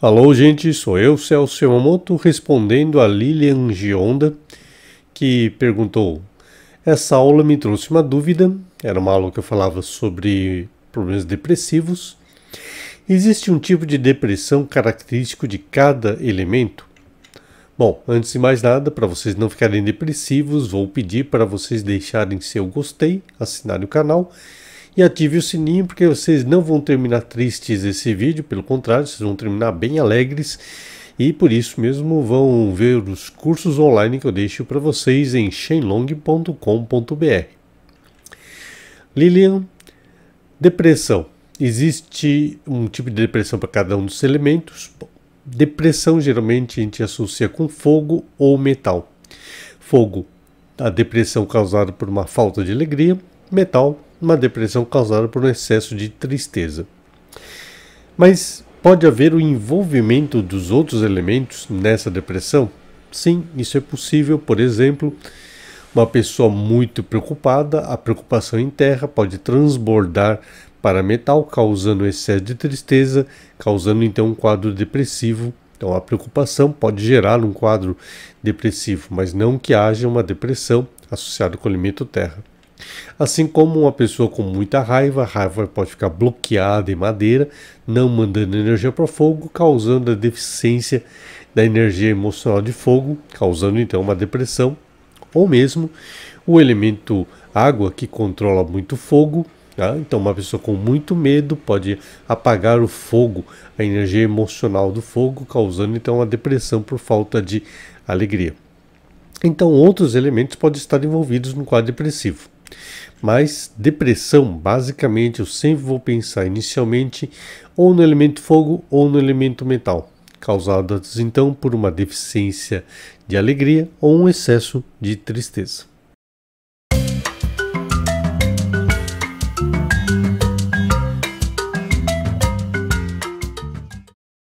Alô, gente, sou eu, Celso Yamamoto, respondendo a Lilian Gionda, que perguntou: Essa aula me trouxe uma dúvida. Era uma aula que eu falava sobre problemas depressivos. Existe um tipo de depressão característico de cada elemento? Bom, antes de mais nada, para vocês não ficarem depressivos, vou pedir para vocês deixarem seu gostei, assinarem o canal e ative o sininho porque vocês não vão terminar tristes esse vídeo, pelo contrário, vocês vão terminar bem alegres e por isso mesmo vão ver os cursos online que eu deixo para vocês em shenlong.com.br. Lilian, depressão. Existe um tipo de depressão para cada um dos elementos. Depressão geralmente a gente associa com fogo ou metal. Fogo, a depressão causada por uma falta de alegria. Metal, uma depressão causada por um excesso de tristeza. Mas pode haver o envolvimento dos outros elementos nessa depressão? Sim, isso é possível. Por exemplo, uma pessoa muito preocupada, a preocupação em terra pode transbordar para metal, causando excesso de tristeza, causando então um quadro depressivo. Então, a preocupação pode gerar um quadro depressivo, mas não que haja uma depressão associada com o elemento terra. Assim como uma pessoa com muita raiva, a raiva pode ficar bloqueada em madeira, não mandando energia para o fogo, causando a deficiência da energia emocional de fogo, causando então uma depressão, ou mesmo o elemento água que controla muito fogo. Tá? Então, uma pessoa com muito medo pode apagar o fogo, a energia emocional do fogo, causando então uma depressão por falta de alegria. Então, outros elementos podem estar envolvidos no quadro depressivo. Mas depressão, basicamente, eu sempre vou pensar inicialmente ou no elemento fogo ou no elemento metal, causadas então por uma deficiência de alegria ou um excesso de tristeza.